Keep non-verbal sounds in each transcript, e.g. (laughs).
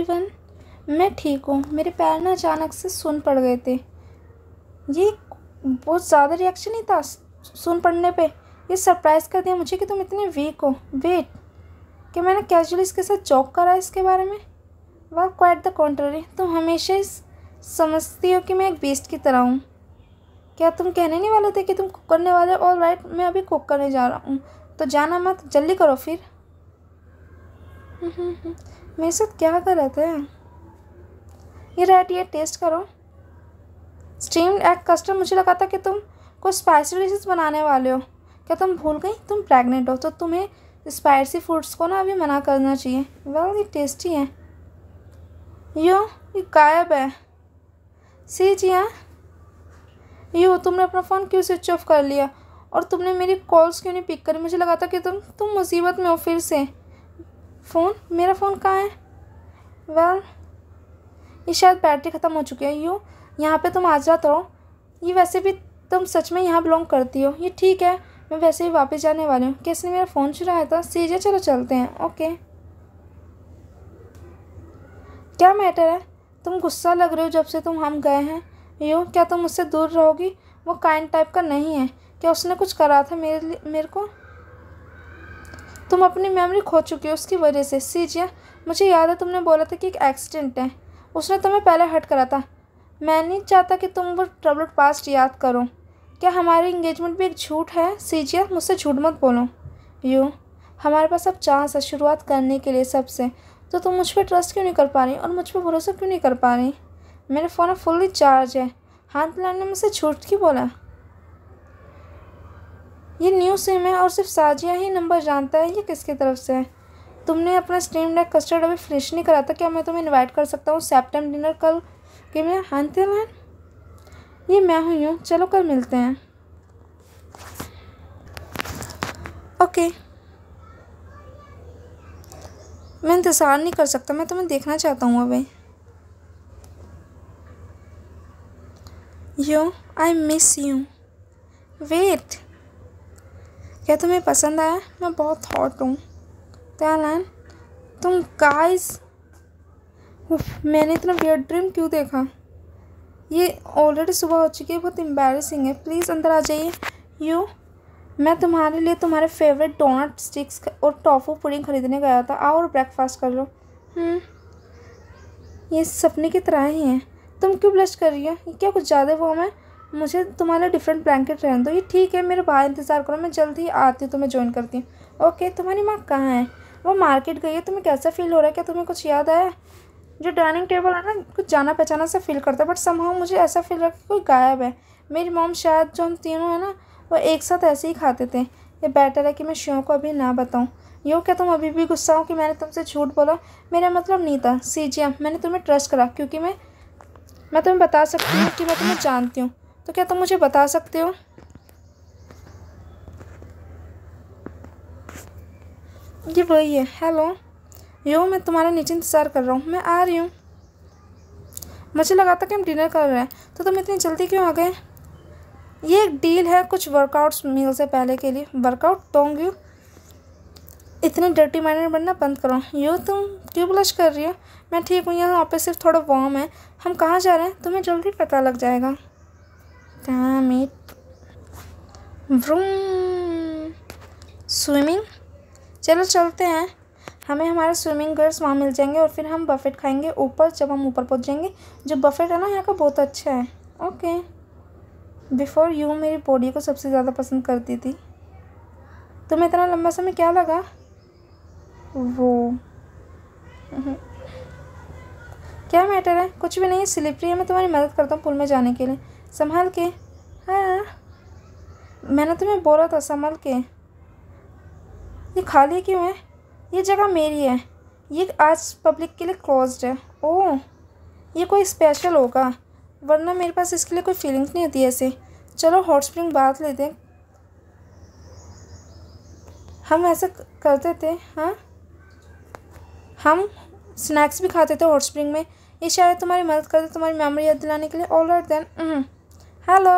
Everyone मैं ठीक हूँ मेरे पैर ना अचानक से सुन पड़ गए थे ये बहुत ज़्यादा रिएक्शन ही था सुन पड़ने पे ये सरप्राइज़ कर दिया मुझे कि तुम इतने वीक हो वेट कि मैंने कैजुअली इसके साथ जॉक करा इसके बारे में वह क्वाइट द कॉन्ट्ररी तुम हमेशा इस समझती हो कि मैं एक बेस्ट की तरह हूँ क्या तुम कहने नहीं वाले थे कि तुम कुक करने वाले ऑल राइट मैं अभी कुक करने जा रहा हूँ तो जाना मत जल्दी करो फिर हम्म, हम्म, हम्म। मेरे साथ क्या गलत है ये रेड ये टेस्ट करो स्टीम एग कस्टम मुझे लगा था कि तुम कुछ स्पाइसी डिशेज बनाने वाले हो क्या तुम भूल गई तुम प्रेग्नेंट हो तो तुम्हें स्पाइसी फूड्स को ना अभी मना करना चाहिए वेल ये टेस्टी है यो ये गायब है सी जी हाँ यो तुमने अपना फ़ोन क्यों स्विच ऑफ कर लिया और तुमने मेरी कॉल्स क्यों नहीं पिक करी मुझे लगा था कि तुम तुम मुसीबत में हो फिर से फ़ोन मेरा फ़ोन कहाँ है वेल ये शायद बैटरी ख़त्म हो चुकी है यू यहाँ पे तुम आ जाते रहो ये वैसे भी तुम सच में यहाँ बिलोंग करती हो ये ठीक है मैं वैसे ही वापस जाने वाली हूँ ने मेरा फ़ोन चुराया तो? था सीजे चलो चलते हैं ओके क्या मैटर है तुम गुस्सा लग रहे हो जब से तुम हम गए हैं यू क्या तुम मुझसे दूर रहोगी वो काइंड टाइप का नहीं है क्या उसने कुछ करा था मेरे लिए मेरे को तुम अपनी मेमोरी खो चुके हो उसकी वजह से सीजिया मुझे याद है तुमने बोला था कि एक एक्सीडेंट है उसने तुम्हें पहले हट करा था मैं नहीं चाहता कि तुम वो ट्रबल पास्ट याद करो क्या हमारी इंगेजमेंट भी एक झूठ है सीजिया मुझसे झूठ मत बोलो यू हमारे पास अब चांस है शुरुआत करने के लिए सबसे तो तुम मुझ पर ट्रस्ट क्यों नहीं कर पा रही और मुझ पर भरोसा क्यों नहीं कर पा रही मेरा फ़ोन फुल्ली चार्ज है हाथ लाने में मुझसे झूठ क्यों बोला ये न्यू सिम है और सिर्फ साजिया ही नंबर जानता है ये किसकी तरफ से है तुमने अपना स्ट्रीम डेक कस्टर्ड अभी फिनिश नहीं करा था क्या मैं तुम्हें इनवाइट कर सकता हूँ सेप्टम डिनर कल के में हानते मैन ये मैं हुई हूँ चलो कल मिलते हैं ओके मैं इंतज़ार नहीं कर सकता मैं तुम्हें देखना चाहता हूँ अभी you I miss you wait क्या तुम्हें पसंद आया मैं बहुत हॉट हूँ तैलान तुम गाइस मैंने इतना बियर ड्रीम क्यों देखा ये ऑलरेडी सुबह हो चुकी है बहुत एम्बेरसिंग है प्लीज़ अंदर आ जाइए यू मैं तुम्हारे लिए तुम्हारे फेवरेट डोनट स्टिक्स और टोफू पुडिंग खरीदने गया था आओ और ब्रेकफास्ट कर लो हम्म। ये सपने की तरह ही है तुम क्यों ब्लश कर रही हो क्या कुछ ज़्यादा वो है मुझे तुम्हारा डिफरेंट ब्लैंकेट रहने दो ये ठीक है मेरे बाहर इंतज़ार करो मैं जल्द ही आती हूँ तुम्हें ज्वाइन करती हूँ ओके तुम्हारी माँ कहाँ है वो मार्केट गई है तुम्हें कैसा फील हो रहा है क्या तुम्हें कुछ याद आया जो डाइनिंग टेबल है ना कुछ जाना पहचाना सा फील करता है बट समाव मुझे ऐसा फील रहा कि कोई गायब है मेरी मॉम शायद जो हम तीनों हैं ना वो एक साथ ऐसे ही खाते थे ये बेटर है कि मैं श्यों को अभी ना बताऊँ यो क्या तुम अभी भी गुस्सा हो कि मैंने तुमसे झूठ बोला मेरा मतलब नहीं था सी जी मैंने तुम्हें ट्रस्ट करा क्योंकि मैं मैं तुम्हें बता सकती हूँ कि मैं तुम्हें जानती हूँ तो क्या तुम मुझे बता सकते हो ये वही है हेलो यो मैं तुम्हारा नीचे इंतज़ार कर रहा हूँ मैं आ रही हूँ मुझे लगा था कि हम डिनर कर रहे हैं तो तुम इतनी जल्दी क्यों आ गए ये एक डील है कुछ वर्कआउट्स मील से पहले के लिए वर्कआउट टोंग यू इतने डर्टी माइंडेड बनना बंद करो यो तुम क्यों ब्लश कर रही हो मैं ठीक हूँ यहाँ ऑफिस सिर्फ थोड़ा वार्म है हम कहाँ जा रहे हैं तुम्हें जल्दी पता लग जाएगा Damn it. Vroom. स्विमिंग चलो चलते हैं हमें हमारे स्विमिंग गर्ल्स वहाँ मिल जाएंगे और फिर हम बफेट खाएंगे ऊपर जब हम ऊपर पहुँच जाएंगे जो बफेट है ना यहाँ का बहुत अच्छा है ओके बिफोर यू मेरी बॉडी को सबसे ज़्यादा पसंद करती थी तुम्हें इतना लंबा समय क्या लगा वो (laughs) क्या मैटर है कुछ भी नहीं स्लिपरी है मैं तुम्हारी मदद करता हूँ पुल में जाने के लिए संभाल के हाँ मैंने तुम्हें बोला था संभाल के ये खाली क्यों है ये जगह मेरी है ये आज पब्लिक के लिए क्लोज्ड है ओ ये कोई स्पेशल होगा वरना मेरे पास इसके लिए कोई फीलिंग्स नहीं होती ऐसे चलो हॉट स्प्रिंग बात लेते हम ऐसा करते थे हाँ हम स्नैक्स भी खाते थे हॉट स्प्रिंग में ये शायद तुम्हारी मदद करते तुम्हारी मेमोरी याद दिलाने के लिए ऑल राइट देन हेलो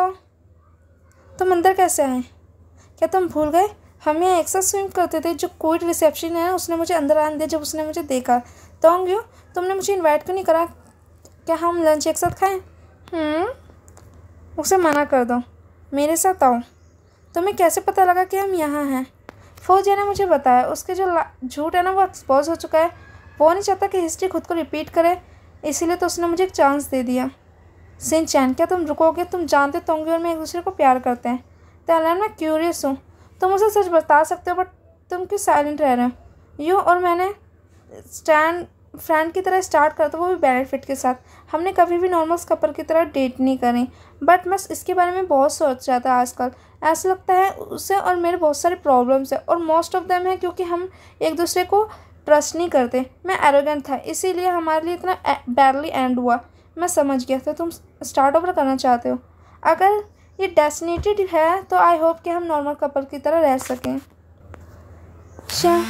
तुम अंदर कैसे आए क्या तुम भूल गए हम यहाँ साथ स्विम करते थे जो कोविड रिसेप्शन है उसने मुझे अंदर आने दिया जब उसने मुझे देखा तो यू तुमने मुझे इनवाइट क्यों नहीं करा क्या हम लंच एक साथ खाएँ हम्म, उसे मना कर दो मेरे साथ आओ तुम्हें कैसे पता लगा कि हम यहाँ हैं फौजिया ने मुझे बताया उसके जो झूठ है ना वो एक्सपोज हो चुका है वो नहीं चाहता कि हिस्ट्री खुद को रिपीट करे इसीलिए तो उसने मुझे एक चांस दे दिया सिंचैन क्या तुम रुकोगे तुम जानते तो होंगे मैं एक दूसरे को प्यार करते हैं तैलान मैं क्यूरियस हूँ तुम उसे सच बता सकते हो बट तुम क्यों साइलेंट रह रहे हो यू और मैंने स्टैंड फ्रेंड की तरह स्टार्ट करता तो वो भी बेनिफिट के साथ हमने कभी भी नॉर्मल कपल की तरह डेट नहीं करी बट मैं इसके बारे में बहुत सोच रहा था आजकल ऐसा लगता है उसे और मेरे बहुत सारे प्रॉब्लम्स है और मोस्ट ऑफ देम है क्योंकि हम एक दूसरे को ट्रस्ट नहीं करते मैं एरोगेंट था इसीलिए हमारे लिए इतना बैडली एंड हुआ मैं समझ गया था तुम स्टार्ट ओवर करना चाहते हो अगर ये डेस्टिनेटेड है तो आई होप कि हम नॉर्मल कपल की तरह रह सकें शाह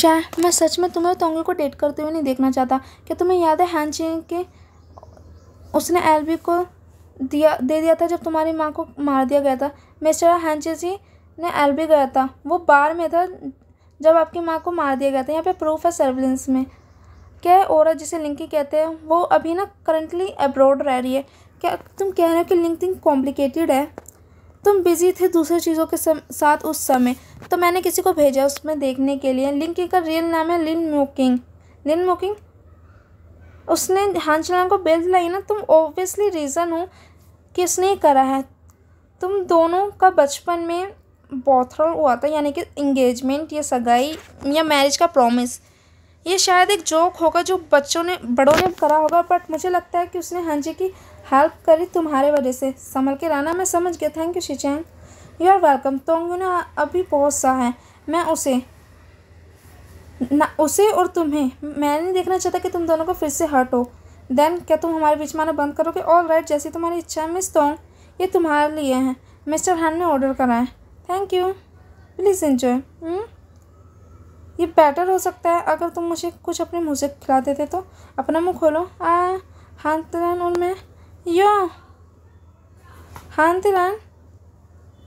शाह मैं सच में तुम्हें तोंगे को डेट करते हुए नहीं देखना चाहता क्या तुम्हें याद है हैं चेंग के उसने एलबी को दिया दे दिया था जब तुम्हारी माँ को मार दिया गया था मिस्टर हैंचे जी ने एल बी गया था वो बार में था जब आपकी माँ को मार दिया गया था यहाँ पे प्रूफ है सर्विलेंस में क्या है ओरा जिसे लिंकी कहते हैं वो अभी ना करंटली अब्रॉड रह रही है क्या तुम कह रहे हो कि लिंकिंग कॉम्प्लिकेटेड है तुम बिज़ी थे दूसरे चीज़ों के सम, साथ उस समय तो मैंने किसी को भेजा उसमें देखने के लिए लिंकी का रियल नाम है लिन मोकिंग लिन मोकिंग उसने हांचलान को बेल दिलाई ना तुम ओबियसली रीज़न हो कि उसने करा है तुम दोनों का बचपन में बॉथरल हुआ था यानी कि इंगेजमेंट या सगाई या मैरिज का प्रॉमिस ये शायद एक जोक होगा जो बच्चों ने बड़ों ने करा होगा बट मुझे लगता है कि उसने हांजी की हेल्प करी तुम्हारे वजह से संभल के राना मैं समझ गया thank you Shichang you are welcome तोंगू ने अभी सा है मैं उसे ना उसे और तुम्हें मैं नहीं देखना चाहता कि तुम दोनों को फिर से हटो हो देन क्या तुम हमारे बीच माना बंद करोगे ऑल राइट जैसी तुम्हारी इच्छा है मिस तोंग ये तुम्हारे लिए हैं मिस्टर हैन ने ऑर्डर करा है थैंक यू प्लीज़ इन्जॉय ये बेटर हो सकता है अगर तुम मुझे कुछ अपने मुँह से खिला देते तो अपना मुँह खोलो आ और उनमें यो हांतिरान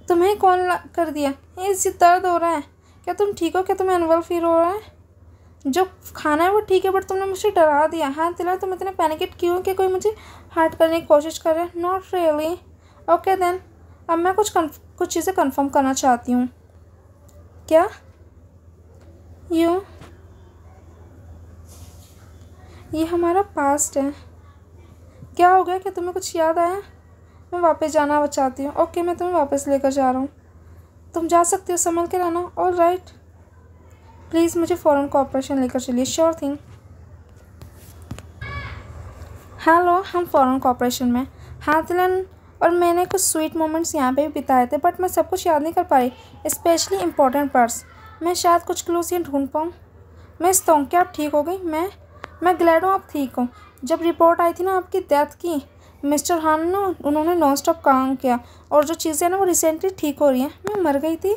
तुम्हें कौन कर दिया ये इससे दर्द हो रहा है क्या तुम ठीक हो क्या तुम्हें अनवल फील हो रहा है जो खाना है वो ठीक है बट तुमने मुझे डरा दिया हाँ तिलान तुम इतने पैनिकेट क्यों कि कोई मुझे हार्ट करने की कोशिश कर रहा है नॉट रियली ओके देन अब मैं कुछ कुछ चीज़ें कंफर्म करना चाहती हूँ क्या यू ये हमारा पास्ट है क्या हो गया क्या तुम्हें कुछ याद आया मैं वापस जाना चाहती हूँ ओके मैं तुम्हें वापस लेकर जा रहा हूँ तुम जा सकती हो संभल के रहना ऑल राइट प्लीज़ मुझे फ़ौरन कॉपरेशन लेकर चलिए श्योर थिंग हेलो हम फ़ौरन कॉपरेशन में हाथलन और मैंने कुछ स्वीट मोमेंट्स यहाँ पे भी बिताए थे बट मैं सब कुछ याद नहीं कर पा रही स्पेशली इम्पोर्टेंट पार्ट्स मैं शायद कुछ क्लूज ढूंढ पाऊँ मैं इस तोंग क्या आप ठीक हो गई मैं मैं ग्लैड हूँ आप ठीक हो जब रिपोर्ट आई थी ना आपकी डेथ की मिस्टर हान ना उन्होंने नॉन स्टॉप काम किया और जो चीज़ें ना वो रिसेंटली ठीक हो रही हैं मैं मर गई थी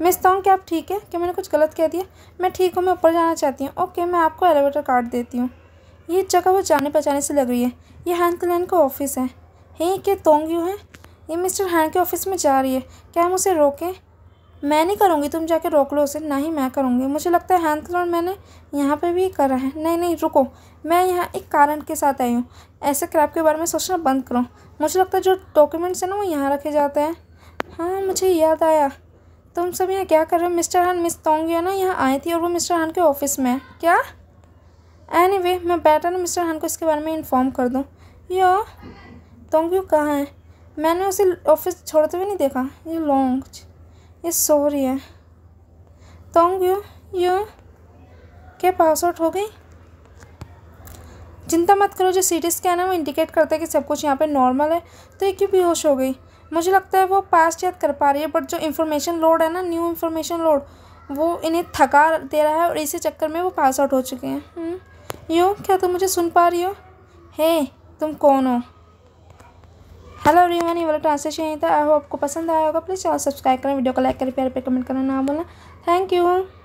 मैं सोचता क्या आप ठीक है क्या मैंने कुछ गलत कह दिया मैं ठीक हूँ मैं ऊपर जाना चाहती हूँ ओके मैं आपको एलिवेटर कार्ड देती हूँ ये जगह वो जाने पहचाने से लग रही है ये हैंड क्लैन का ऑफिस है हे क्या तोंग यू है ये मिस्टर हैंड के ऑफिस में जा रही है क्या हम उसे रोकें मैं नहीं करूँगी तुम जाके रोक लो उसे ना ही मैं करूँगी मुझे लगता है हैंथ क्लोन मैंने यहाँ पे भी करा है नहीं नहीं रुको मैं यहाँ एक कारण के साथ आई हूँ ऐसे क्रैप के बारे में सोचना बंद करो मुझे लगता है जो डॉक्यूमेंट्स हैं ना वो यहाँ रखे जाते हैं हाँ मुझे याद आया तुम सब यहाँ क्या कर रहे हो मिस्टर हान मिस तोंगिया ना यहाँ आई थी और वो मिस्टर हान के ऑफिस में है क्या एनी anyway, वे मैं ना मिस्टर हान को इसके बारे में इन्फॉर्म कर दूँ यो तोंगियो कहाँ है मैंने उसे ऑफिस छोड़ते हुए नहीं देखा ये लॉन्ग ये सो रही है तो यू यू क्या पास आउट हो गई चिंता मत करो जो सी टी स्कैन है वो इंडिकेट करता है कि सब कुछ यहाँ पे नॉर्मल है तो ये क्यों बेहोश हो गई मुझे लगता है वो पास्ट याद कर पा रही है बट जो इन्फॉर्मेशन लोड है ना न्यू इन्फॉर्मेशन लोड वो इन्हें थका दे रहा है और इसी चक्कर में वो पास आउट हो चुके हैं हम्म, यूँ क्या तुम मुझे सुन पा रही हो हे तुम कौन हो हेलो रिवानी ये वाला ट्रांसलेशन यही था आई होप आपको पसंद आया होगा प्लीज़ चैनल सब्सक्राइब करें वीडियो को लाइक करें प्यार पे कमेंट करना ना बोलना थैंक यू